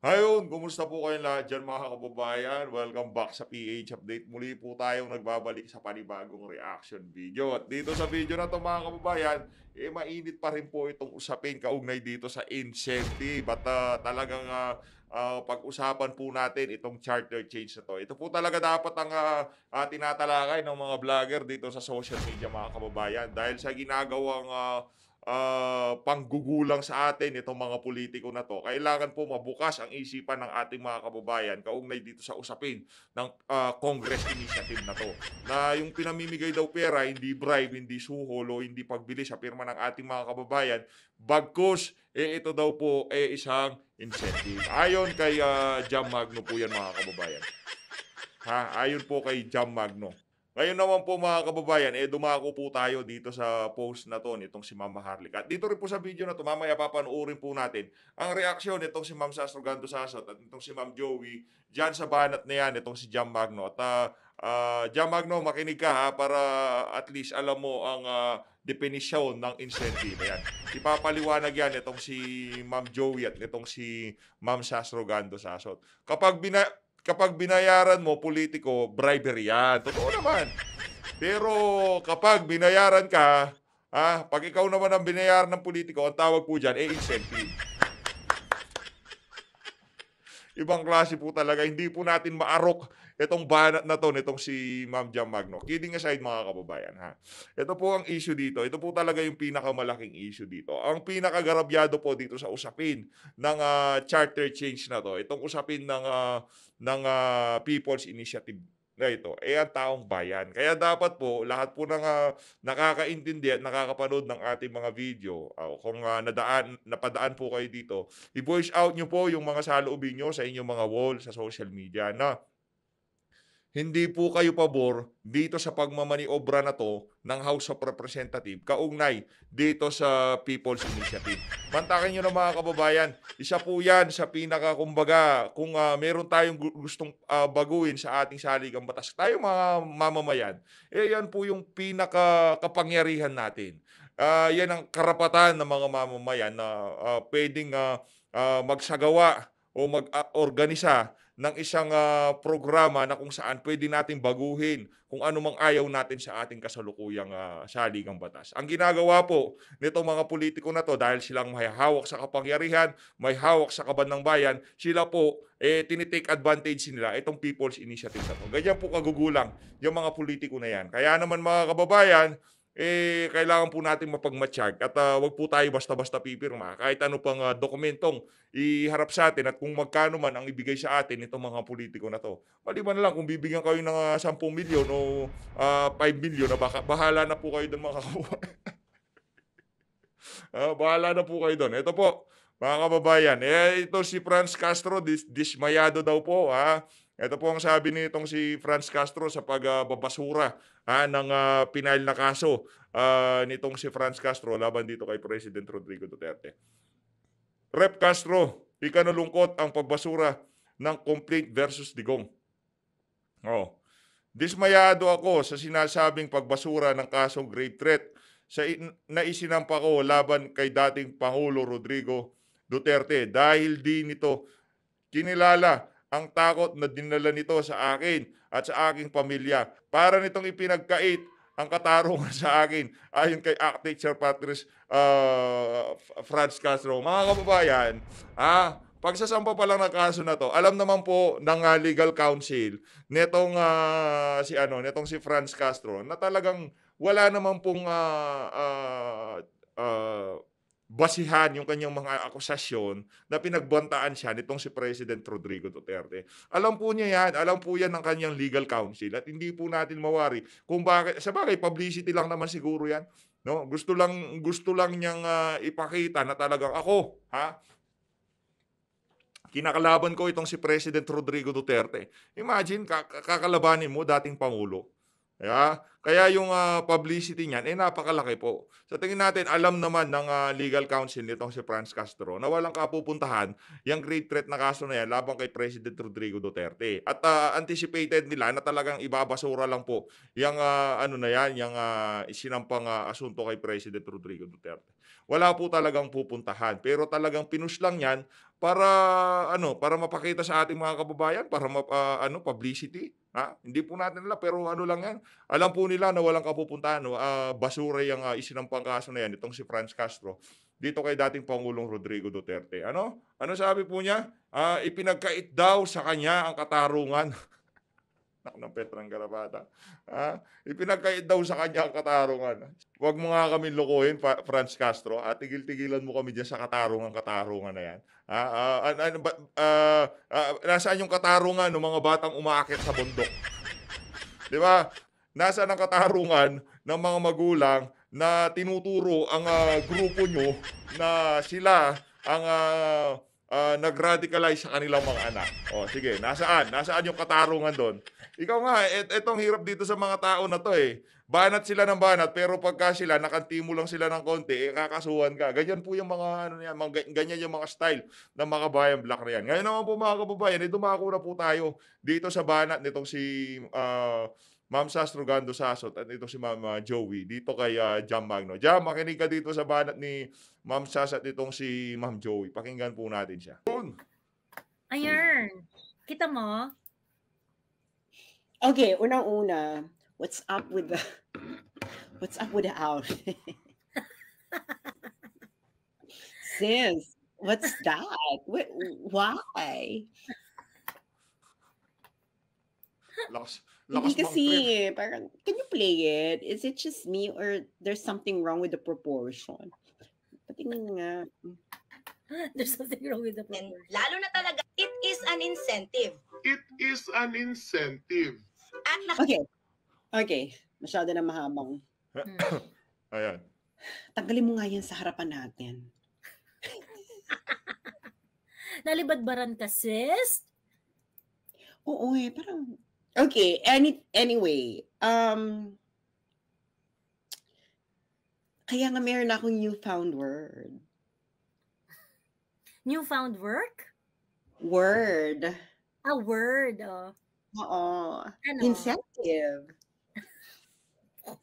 Ayun, kumusta po kayong lahat dyan mga kababayan? Welcome back sa PH Update. Muli po tayong nagbabalik sa panibagong reaction video. At dito sa video na to mga kababayan, eh, mainit pa rin po itong usapin kaugnay dito sa incentive. At uh, talagang uh, uh, pag-usapan po natin itong charter change na to. Ito po talaga dapat ang uh, uh, tinatalakay ng mga vlogger dito sa social media mga kababayan. Dahil sa ginagawang... Uh, uh, panggugulang sa atin itong mga politiko na to. Kailangan po mabukas ang isipan ng ating mga kababayan kaugnay dito sa usapin ng uh, Congress initiative na to. Na yung pinamimigay daw pera, hindi bribe, hindi suhol hindi pagbili sa pirma ng ating mga kababayan, bagkus eh ito daw po eh isang incentive. Ayon kay uh, Jam Magno po yan mga kababayan. Ha, ayon po kay Jam Magno. Ngayon naman po mga kababayan, eh dumako po tayo dito sa post na to nitong si Ma'am Harley. At dito rin po sa video na to, mamaya papanuorin po natin ang reaksyon nitong si Ma'am Sastro Ganto Sasot at nitong si Ma'am Joey diyan sa banat na yan, itong si Jam Magno. At uh, uh, Jam Magno, makinig ka ha, para at least alam mo ang uh, ah, definition ng incentive. Ayan. Ipapaliwanag yan itong si Ma'am Joey at itong si Ma'am Sastro Ganto Sasot. Kapag bina kapag binayaran mo politiko, bribery yan. Totoo naman. Pero kapag binayaran ka, ah, pag ikaw naman ang binayaran ng politiko, ang tawag po dyan, eh, incentive ibang klase po talaga. Hindi po natin maarok itong banat na to, itong si Ma'am Jam Magno. Kidding aside mga kababayan ha. Ito po ang issue dito. Ito po talaga yung pinakamalaking issue dito. Ang pinakagarabyado po dito sa usapin ng uh, charter change na to. Itong usapin ng, uh, ng uh, People's Initiative ito, eh ang taong bayan. Kaya dapat po, lahat po nang uh, ah, nakakaintindi at nakakapanood ng ating mga video, uh, kung uh, nadaan, napadaan po kayo dito, i-voice out nyo po yung mga saloobin nyo sa inyong mga wall sa social media na hindi po kayo pabor dito sa pagmamaniobra na to ng House of Representative kaugnay dito sa People's Initiative. Pantakin nyo na mga kababayan, isa po yan sa pinaka kumbaga kung uh, meron tayong gustong uh, baguhin sa ating saligang batas. Tayo mga mamamayan, eh yan po yung pinakakapangyarihan natin. Uh, yan ang karapatan ng mga mamamayan na uh, pwedeng uh, uh, magsagawa o mag-organisa ng isang uh, programa na kung saan pwede natin baguhin kung ano mang ayaw natin sa ating kasalukuyang uh, saligang batas. Ang ginagawa po nitong mga politiko na to dahil silang may hawak sa kapangyarihan, may hawak sa kaban ng bayan, sila po eh, tinitake advantage nila itong people's initiative na to. Ganyan po kagugulang yung mga politiko na yan. Kaya naman mga kababayan, eh kailangan po natin mapagmatsyag at uh, wag po tayo basta-basta pipirma kahit ano pang uh, dokumentong iharap sa atin at kung magkano man ang ibigay sa atin itong mga politiko na to. Maliban na lang kung bibigyan kayo ng uh, ah, 10 milyon o uh, 5 milyon na baka, bahala na po kayo doon mga uh, bahala na po kayo doon. Ito po, mga kababayan, eh, ito si Franz Castro, dis- dismayado daw po. Ha? Ito po ang sabi nitong si Franz Castro sa pagbabasura uh, ng uh, ah, pinal na kaso uh, nitong si Franz Castro laban dito kay President Rodrigo Duterte. Rep Castro, ikanulungkot ang pagbasura ng complaint versus Digong. Oh. Dismayado ako sa sinasabing pagbasura ng kasong grave threat sa in- na isinampa ko laban kay dating Pangulo Rodrigo Duterte dahil di nito kinilala ang takot na dinala nito sa akin at sa aking pamilya. Para nitong ipinagkait ang katarungan sa akin ayon kay Act Teacher Patrice uh, Franz Castro. Mga kababayan, ah, Pagsasampa pa lang ng kaso na to, alam naman po ng uh, legal counsel nitong uh, si ano, nitong si Franz Castro na talagang wala naman pong uh, uh, uh, basihan yung kanyang mga akusasyon na pinagbantaan siya nitong si President Rodrigo Duterte. Alam po niya yan, alam po yan ng kanyang legal counsel at hindi po natin mawari kung bakit, sa bagay publicity lang naman siguro yan. No, gusto lang gusto lang niyang uh, ipakita na talagang ako, ha? Kinakalaban ko itong si President Rodrigo Duterte. Imagine kakalabanin mo dating pangulo Yeah? Kaya yung uh, publicity niyan, eh napakalaki po. Sa tingin natin, alam naman ng uh, legal counsel nitong si Franz Castro na walang kapupuntahan yung great threat na kaso na yan laban kay President Rodrigo Duterte. At uh, anticipated nila na talagang ibabasura lang po yung uh, ano na yan, yung uh, sinampang uh, asunto kay President Rodrigo Duterte. Wala po talagang pupuntahan. Pero talagang pinush lang yan para ano para mapakita sa ating mga kababayan para ma, uh, ano publicity Ha? Hindi po natin alam, pero ano lang yan. Alam po nila na walang kapupuntahan. No? Uh, basura yung uh, isinampang kaso na yan, itong si Franz Castro, dito kay dating Pangulong Rodrigo Duterte. Ano? Ano sabi po niya? Uh, ipinagkait daw sa kanya ang katarungan. anak ng Petrang Garapata. Ha? Ipinagkait daw sa kanya ang katarungan. Huwag mo nga kami lukuhin, pa- Franz Castro, at tigil-tigilan mo kami dyan sa katarungan-katarungan na yan. Ha? Uh, uh, uh, uh, uh, nasaan yung katarungan ng mga batang umaakit sa bundok? Di ba? Nasaan ang katarungan ng mga magulang na tinuturo ang uh, grupo nyo na sila ang uh, uh, nag-radicalize sa kanilang mga anak. O, oh, sige, nasaan? Nasaan yung katarungan doon? Ikaw nga, et- etong hirap dito sa mga tao na to eh. Banat sila ng banat, pero pagka sila, nakantimo lang sila ng konti, eh, kakasuhan ka. Ganyan po yung mga, ano yan, mga, ganyan yung mga style ng mga bayan black na yan. Ngayon naman po mga kababayan, eh, dumako na po tayo dito sa banat nitong si uh, Ma'am Sas Gando Sasot at ito si Ma'am ah, Joey dito kay uh, Jam Magno. Jam, makinig ka dito sa banat ni Ma'am Sas at itong si Ma'am Joey. Pakinggan po natin siya. Ayun. Kita mo? Okay, unang-una, what's up with the what's up with the out? Sis, what's that? why? Lakas, Lakas Hindi kasi, eh, parang, can you play it? Is it just me or there's something wrong with the proportion? Patingin nga. There's something wrong with the proportion. And lalo na talaga, it is an incentive. It is an incentive. At okay. Okay. Masyado na mahabang. Ayan. Tanggalin mo nga yan sa harapan natin. Nalibadbaran ka, sis? Oo eh, parang okay any anyway um kaya nga meron na akong newfound word newfound work word a word oh oo ano? incentive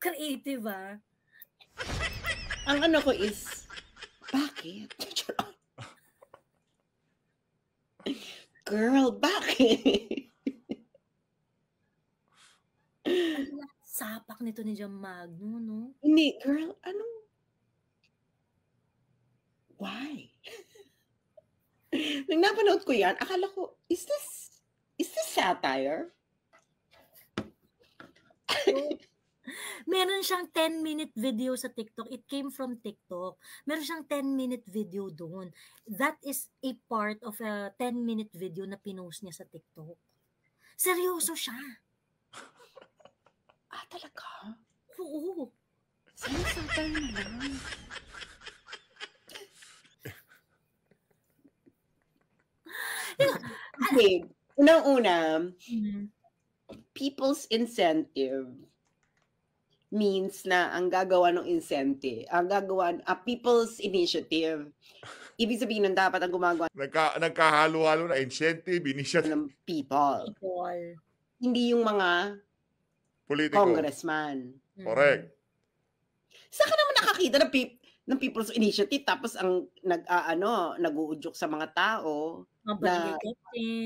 creative ah ang ano ko is bakit Girl, bakit? Sapak nito ni Jam Magno, no? Hindi, girl, anong... Why? Nung napanood ko yan, akala ko, is this, is this satire? Meron siyang 10-minute video sa TikTok. It came from TikTok. Meron siyang 10-minute video doon. That is a part of a 10-minute video na pinost niya sa TikTok. Seryoso siya. ah, talaga? Oo. Sinasatay na lang. okay. Unang-una, mm-hmm. people's incentive means na ang gagawa ng incentive, ang gagawa, a people's initiative. Ibig sabihin nun dapat ang gumagawa. Nagka, nagkahalo-halo na incentive, initiative. Ng people. people. Hindi yung mga Politico. congressman. Mm-hmm. Correct. Saan ka naman nakakita ng, pe- ng people's initiative tapos ang nag uh, ano, nag-uudyok sa mga tao na mag,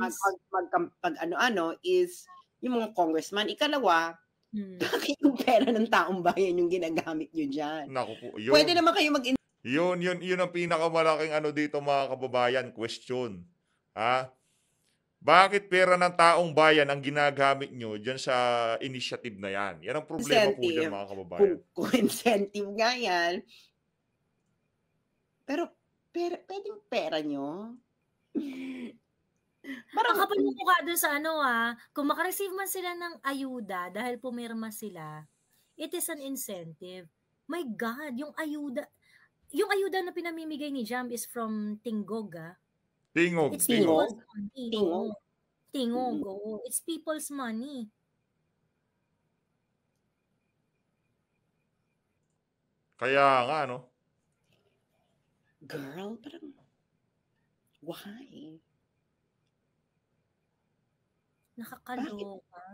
mag, mag, mag, mag, ano-ano is yung mga congressman. Ikalawa, Hmm. yung pera ng taong bayan yung ginagamit nyo dyan? Naku po, yun. Pwede naman kayo mag Yun, yun, yun ang pinakamalaking ano dito mga kababayan, question. Ha? Bakit pera ng taong bayan ang ginagamit nyo dyan sa initiative na yan? Yan ang problema incentive. po dyan mga kababayan. Kung, incentive nga yan. Pero, pero pwedeng pera nyo. Parang kapag ko doon sa ano ah, kung makareceive man sila ng ayuda dahil pumirma sila, it is an incentive. My God, yung ayuda, yung ayuda na pinamimigay ni Jam is from Tinggog ah. Tingog. It's tingog. Tingog. Tingog. Oh. It's people's money. Kaya nga, no? Girl, parang, why? Nakakaloka.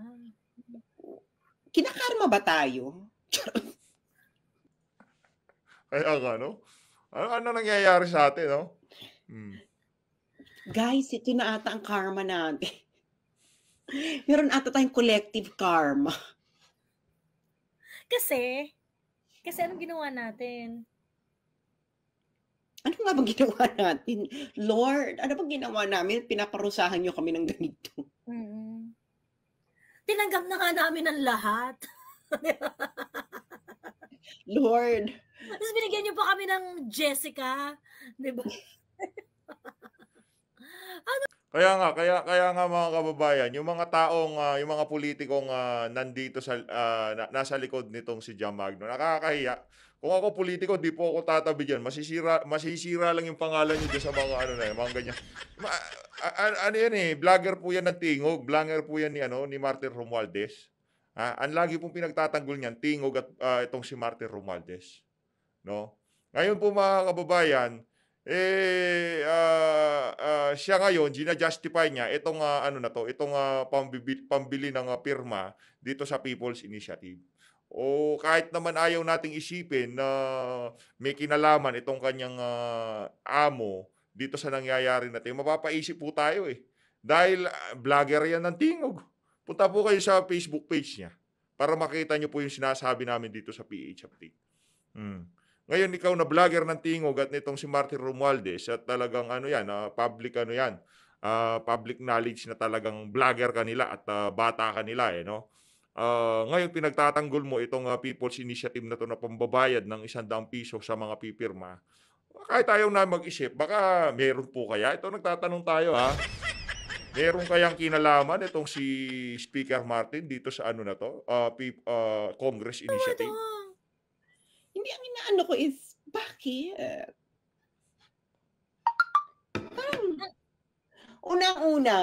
Kinakarma ba tayo? Kaya nga, no? Ano, ano nangyayari sa atin, no? Hmm. Guys, ito na ata ang karma natin. Meron ata tayong collective karma. Kasi, kasi anong ginawa natin? Ano nga bang ginawa natin? Lord, ano bang ginawa namin? Pinaparusahan nyo kami ng ganito. Mm-hmm tinanggap na nga namin ang lahat. Lord. Tapos binigyan niyo pa kami ng Jessica, 'di ba? ano? Kaya nga, kaya kaya nga mga kababayan, yung mga taong uh, yung mga politikong uh, nandito sa uh, na, nasa likod nitong si John Magno, nakakahiya kung ako politiko, di po ako tatabi dyan. Masisira, masisira lang yung pangalan nyo sa mga ano na yan, mga ganyan. Ma, a, ano yan eh, vlogger po yan ng tingog. Vlogger po yan ni, ano, ni Martin Romualdez. Ah, ang lagi pong pinagtatanggol niyan, tingog at uh, itong si Martin Romualdez. No? Ngayon po mga kababayan, eh uh, uh, siya ngayon gina-justify niya itong uh, ano na to, itong uh, pambibili, pambili ng uh, pirma dito sa People's Initiative o kahit naman ayaw nating isipin na may kinalaman itong kanyang uh, amo dito sa nangyayari natin, mapapaisip po tayo eh. Dahil uh, vlogger yan ng tingog. Punta po kayo sa Facebook page niya para makita niyo po yung sinasabi namin dito sa PH Update. Hmm. Ngayon, ikaw na vlogger ng tingog at nitong si Martin Romualdez at talagang ano yan, uh, public ano yan, uh, public knowledge na talagang vlogger kanila at uh, bata kanila eh, no? Uh, ngayon pinagtatanggol mo itong uh, People's Initiative na to na pambabayad ng isang daang piso sa mga pipirma. Kahit ayaw na mag-isip, baka meron po kaya. Ito nagtatanong tayo ha. meron kayang kinalaman itong si Speaker Martin dito sa ano na to? Uh, ah, P- uh, Congress ano? Initiative? Hindi, ang inaano ko is, bakit? Parang, unang-una,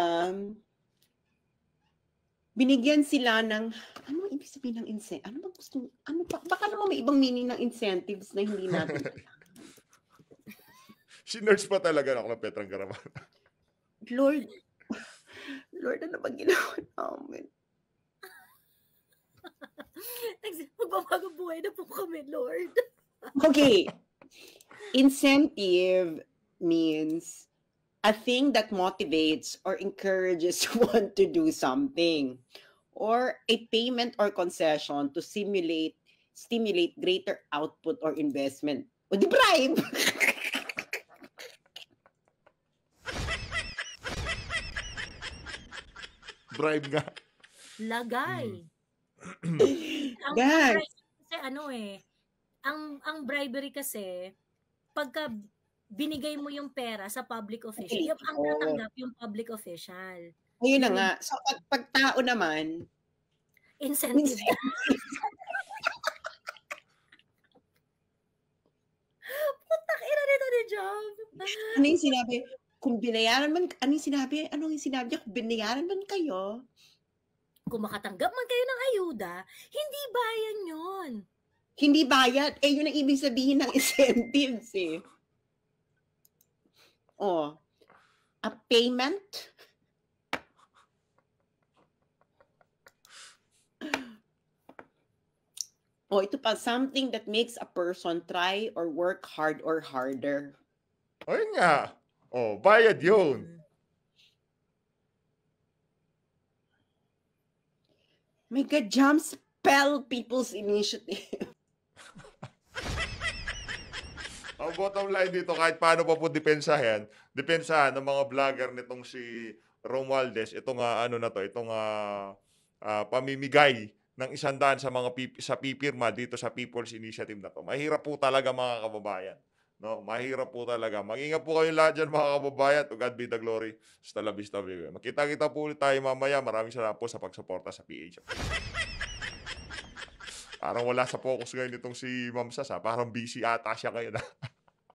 binigyan sila ng, ano ibig sabihin ng incentive? Ano ba gusto, ano pa, baka naman may ibang meaning ng incentives na hindi natin Sinerge pa talaga ako ng Petrang Karaman. Lord, Lord, ano ba ginawa namin? Magbabago buhay na po kami, Lord. okay. Incentive means a thing that motivates or encourages one to do something, or a payment or concession to simulate stimulate greater output or investment. O di bribe! bribe nga. Lagay. Hmm. ang Guys. kasi ano eh, ang ang bribery kasi pagka binigay mo yung pera sa public official. Okay. Yung ang natanggap yung public official. Ayun na nga. So, pag, pag tao naman, incentive. Putak ina nito ni Job. ano yung sinabi? Kung binayaran man, ano yung sinabi? Ano yung sinabi niya? Kung binayaran man kayo, kung makatanggap man kayo ng ayuda, hindi bayan yon. Hindi bayan? Eh, yun ang ibig sabihin ng incentives eh oh, a payment Oh, ito pa something that makes a person try or work hard or harder ayun nga oh bayad yun my god jump spell people's initiative Ang bottom line dito, kahit paano pa po depensahan, depensahan ng mga vlogger nitong si Romualdez, itong uh, ano na to, itong uh, uh, pamimigay ng isang daan sa mga pip- sa pipirma dito sa People's Initiative na to. Mahirap po talaga mga kababayan. No, mahirap po talaga. Mag-ingat po kayo lahat dyan mga kababayan. To God be the glory. Hasta la vista, baby. Makita-kita po ulit tayo mamaya. Maraming salamat po sa pagsuporta sa PH. parang wala sa focus ngayon itong si Ma'am Sasa. Parang busy ata siya na.